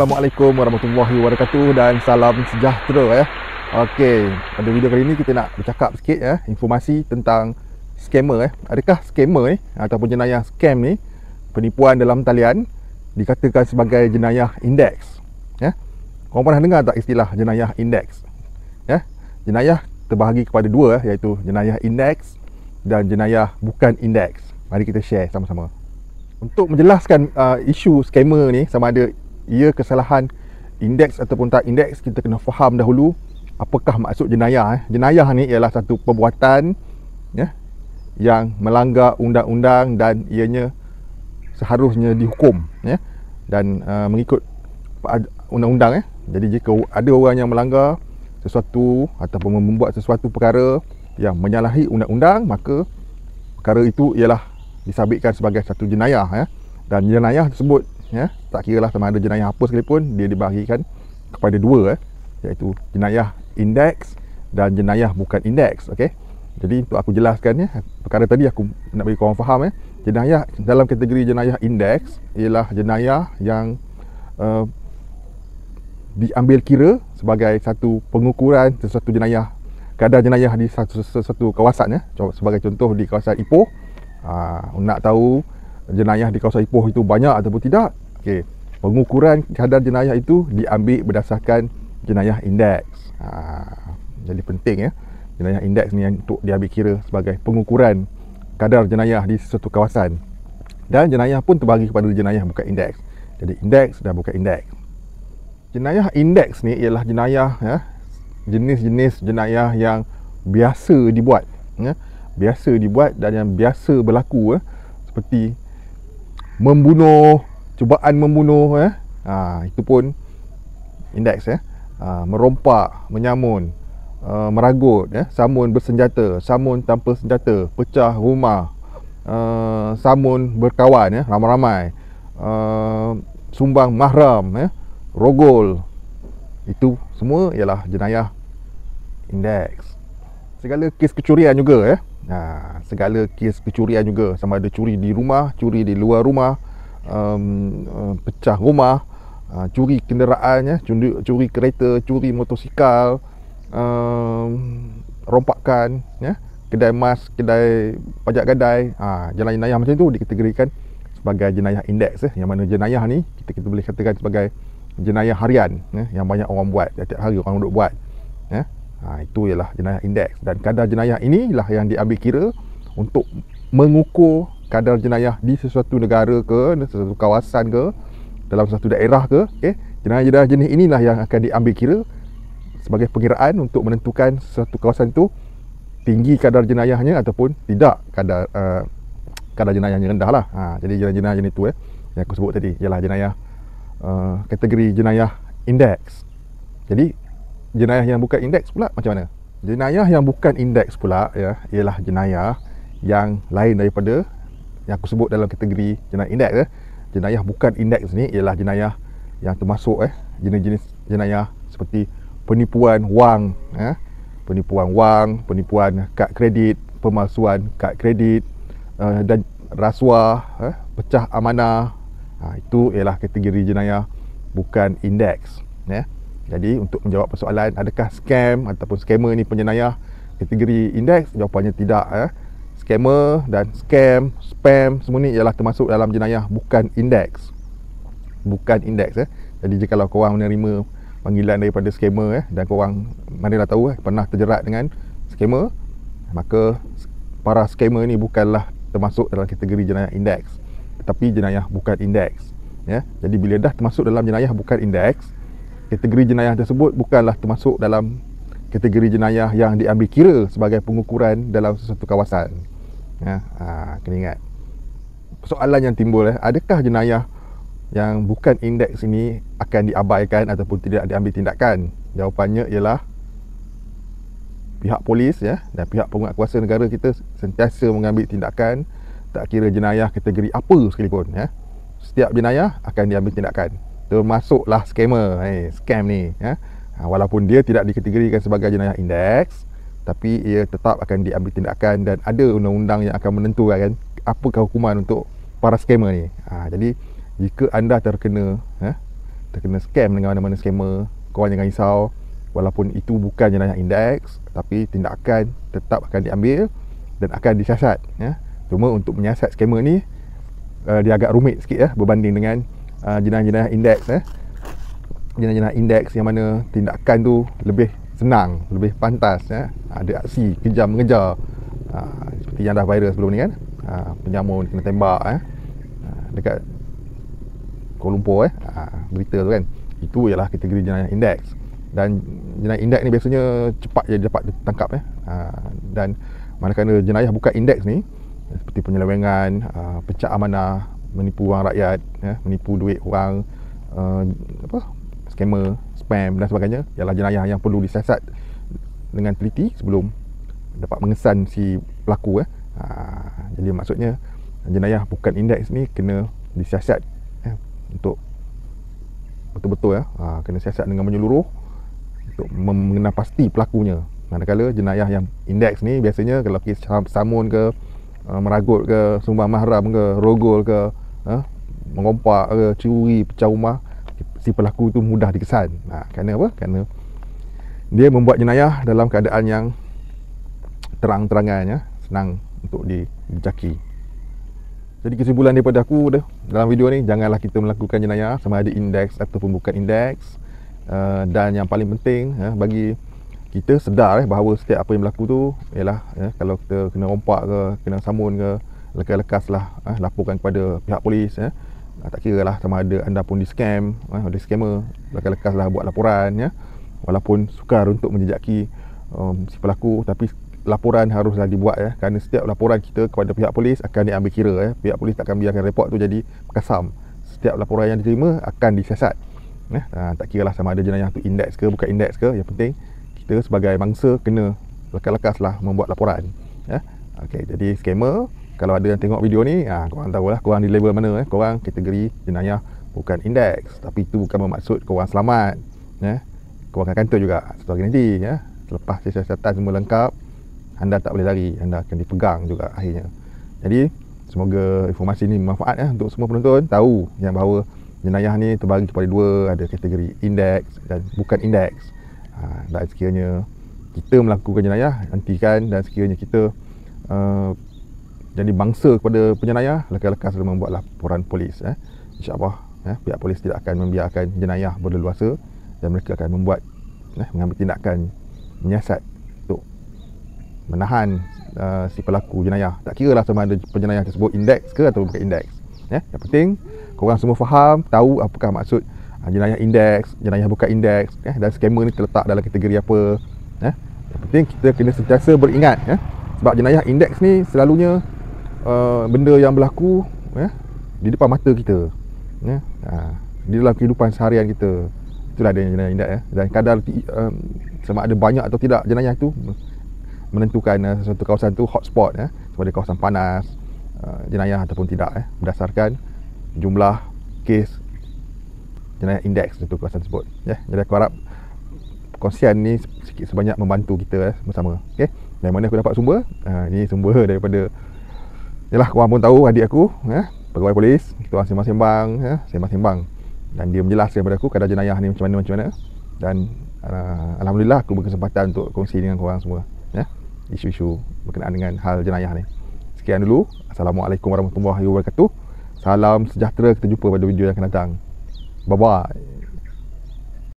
Assalamualaikum warahmatullahi wabarakatuh dan salam sejahtera ya. Okey, pada video kali ini kita nak bercakap sikit ya informasi tentang scammer eh. Adakah scammer eh ataupun jenayah scam ni penipuan dalam talian dikatakan sebagai jenayah indeks. Ya. Korang pernah dengar tak istilah jenayah indeks? Ya. Jenayah terbahagi kepada dua ya, iaitu jenayah indeks dan jenayah bukan indeks. Mari kita share sama-sama. Untuk menjelaskan uh, isu scammer ni sama ada ia ya, kesalahan indeks ataupun tak indeks kita kena faham dahulu apakah maksud jenayah eh. jenayah ni ialah satu perbuatan ya yang melanggar undang-undang dan ianya seharusnya dihukum ya dan uh, mengikut undang-undang eh jadi jika ada orang yang melanggar sesuatu ataupun membuat sesuatu perkara yang menyalahi undang-undang maka perkara itu ialah disabitkan sebagai satu jenayah ya dan jenayah tersebut ya tak kira lah sama ada jenayah apa sekalipun dia dibahagikan kepada dua eh iaitu jenayah indeks dan jenayah bukan indeks okey jadi untuk aku jelaskan ya perkara tadi aku nak bagi korang faham ya jenayah dalam kategori jenayah indeks ialah jenayah yang uh, diambil kira sebagai satu pengukuran sesuatu jenayah kadar jenayah di satu, satu kawasan ya sebagai contoh di kawasan Ipoh uh, nak tahu jenayah di kawasan Ipoh itu banyak ataupun tidak Okey, pengukuran kadar jenayah itu diambil berdasarkan jenayah indeks. Ha, jadi penting ya. Jenayah indeks ni untuk diambil kira sebagai pengukuran kadar jenayah di sesuatu kawasan. Dan jenayah pun terbagi kepada jenayah bukan indeks. Jadi indeks dan bukan indeks. Jenayah indeks ni ialah jenayah ya, jenis-jenis jenayah yang biasa dibuat ya. Biasa dibuat dan yang biasa berlaku ya. Seperti membunuh, cubaan membunuh eh ha, itu pun indeks eh ha, merompak menyamun uh, meragut eh samun bersenjata samun tanpa senjata pecah rumah uh, samun berkawan eh ramai-ramai uh, sumbang mahram eh rogol itu semua ialah jenayah indeks segala kes kecurian juga eh ha, segala kes kecurian juga sama ada curi di rumah curi di luar rumah um, uh, pecah rumah, uh, curi kenderaan, ya, curi, curi kereta, curi motosikal, um, rompakan, ya, kedai emas, kedai pajak gadai, ha, jalan jenayah macam itu dikategorikan sebagai jenayah indeks, ya, yang mana jenayah ni kita, kita boleh katakan sebagai jenayah harian ya, yang banyak orang buat, setiap hari orang duduk buat. Ya. Ha, itu ialah jenayah indeks dan kadar jenayah inilah yang diambil kira untuk mengukur kadar jenayah di sesuatu negara ke sesuatu kawasan ke dalam satu daerah ke okay? Eh, jenayah-jenayah jenis inilah yang akan diambil kira sebagai pengiraan untuk menentukan sesuatu kawasan itu tinggi kadar jenayahnya ataupun tidak kadar uh, kadar jenayahnya rendah lah ha, jadi jenayah-jenayah jenis itu eh, yang aku sebut tadi ialah jenayah uh, kategori jenayah indeks jadi jenayah yang bukan indeks pula macam mana jenayah yang bukan indeks pula ya ialah jenayah yang lain daripada yang aku sebut dalam kategori jenayah indeks eh. jenayah bukan indeks ni ialah jenayah yang termasuk eh jenis-jenis jenayah seperti penipuan wang eh penipuan wang penipuan kad kredit pemalsuan kad kredit uh, dan rasuah eh pecah amanah ha, itu ialah kategori jenayah bukan indeks ya eh. jadi untuk menjawab persoalan adakah scam ataupun scammer ni penjenayah kategori indeks jawapannya tidak eh scammer dan scam, spam semua ni ialah termasuk dalam jenayah bukan indeks. Bukan indeks eh. Jadi jika kalau korang menerima panggilan daripada scammer eh dan korang manalah tahu eh pernah terjerat dengan scammer maka para scammer ni bukanlah termasuk dalam kategori jenayah indeks tetapi jenayah bukan indeks ya jadi bila dah termasuk dalam jenayah bukan indeks kategori jenayah tersebut bukanlah termasuk dalam kategori jenayah yang diambil kira sebagai pengukuran dalam sesuatu kawasan. Ya, ha, kena ingat. Soalan yang timbul eh, adakah jenayah yang bukan indeks ini akan diabaikan ataupun tidak diambil tindakan? Jawapannya ialah pihak polis ya dan pihak penguat kuasa negara kita sentiasa mengambil tindakan tak kira jenayah kategori apa sekalipun ya. Setiap jenayah akan diambil tindakan. Termasuklah skamer, eh, scam ni ya ha, walaupun dia tidak dikategorikan sebagai jenayah indeks tapi ia tetap akan diambil tindakan dan ada undang-undang yang akan menentukan apakah hukuman untuk para scammer ni ha, jadi jika anda terkena eh, terkena scam dengan mana-mana scammer korang jangan risau walaupun itu bukan jenayah indeks tapi tindakan tetap akan diambil dan akan disiasat ya. cuma untuk menyiasat scammer ni uh, dia agak rumit sikit ya, berbanding dengan uh, jenayah-jenayah indeks ya. Jenayah jenis indeks yang mana tindakan tu lebih senang, lebih pantas ya. Ada aksi kejam mengejar. Ha, seperti yang dah viral sebelum ni kan. Ha, penyamun kena tembak eh. Ha, dekat Kuala Lumpur eh. berita tu kan. Itu ialah kategori jenayah indeks. Dan jenayah indeks ni biasanya cepat je dapat ditangkap eh. Ha, dan manakala jenayah bukan indeks ni seperti penyelewengan, ha, pecah amanah, menipu wang rakyat, menipu duit orang, uh, apa scammer, spam dan sebagainya ialah jenayah yang perlu disiasat dengan teliti sebelum dapat mengesan si pelaku eh. Ha, jadi maksudnya jenayah bukan indeks ni kena disiasat eh, untuk betul-betul ya, eh, ha, kena siasat dengan menyeluruh untuk mengenal pasti pelakunya manakala jenayah yang indeks ni biasanya kalau kes samun ke eh, meragut ke sumbang mahram ke rogol ke eh, mengompak ke curi pecah rumah si pelaku tu mudah dikesan. Ha, kerana apa? Kerana dia membuat jenayah dalam keadaan yang terang-terangannya senang untuk dijaki. Jadi kesimpulan daripada aku dah, dalam video ni janganlah kita melakukan jenayah sama ada indeks ataupun bukan indeks. Uh, dan yang paling penting eh, bagi kita sedar eh, bahawa setiap apa yang berlaku tu ialah eh, kalau kita kena rompak ke kena samun ke lekas-lekaslah eh, laporkan kepada pihak polis eh, Ah, tak kira lah sama ada anda pun di scam eh, ada scammer belakang lekas lah buat laporan ya. walaupun sukar untuk menjejaki um, si pelaku tapi laporan haruslah dibuat ya. kerana setiap laporan kita kepada pihak polis akan diambil kira ya. pihak polis takkan biarkan report tu jadi kasam setiap laporan yang diterima akan disiasat eh, tak kira lah sama ada jenayah tu indeks ke bukan indeks ke yang penting kita sebagai mangsa kena lekas-lekas lah membuat laporan ya. Okay, jadi scammer kalau ada yang tengok video ni ah ha, korang tahulah korang di level mana eh korang kategori jenayah bukan indeks tapi itu bukan bermaksud korang selamat ya eh? korang akan kantor juga satu hari nanti ya eh? selepas siasatan semua lengkap anda tak boleh lari anda akan dipegang juga akhirnya jadi semoga informasi ni bermanfaat ya untuk semua penonton tahu yang bahawa jenayah ni terbagi kepada dua ada kategori indeks dan bukan indeks ha, dan sekiranya kita melakukan jenayah nantikan dan sekiranya kita uh, jadi bangsa kepada penjenayah lekas-lekas sudah membuat laporan polis eh insyaallah eh pihak polis tidak akan membiarkan jenayah berleluasa dan mereka akan membuat eh mengambil tindakan menyiasat untuk menahan uh, si pelaku jenayah tak kira lah sama ada penjenayah tersebut indeks ke atau bukan indeks eh yang penting korang semua faham tahu apakah maksud uh, jenayah indeks jenayah bukan indeks eh dan skamer ni terletak dalam kategori apa eh yang penting kita kena sentiasa beringat eh sebab jenayah indeks ni selalunya Uh, benda yang berlaku ya, di depan mata kita ya, uh, di dalam kehidupan seharian kita itulah dia jenayah indah ya, dan kadar um, sama ada banyak atau tidak jenayah itu menentukan uh, sesuatu kawasan itu hotspot eh, sama ada kawasan panas uh, jenayah ataupun tidak ya, berdasarkan jumlah kes jenayah indeks satu kawasan tersebut ya jadi aku harap kongsian ni sikit sebanyak membantu kita eh, bersama okey dan mana aku dapat sumber uh, ini sumber daripada Yalah korang pun tahu adik aku ya, Pegawai polis Kita orang sembang-sembang ya, Sembang-sembang Dan dia menjelaskan kepada aku Kadar jenayah ni macam mana-macam mana Dan uh, Alhamdulillah aku berkesempatan Untuk kongsi dengan korang semua ya, Isu-isu Berkenaan dengan hal jenayah ni Sekian dulu Assalamualaikum warahmatullahi wabarakatuh Salam sejahtera Kita jumpa pada video yang akan datang Bye-bye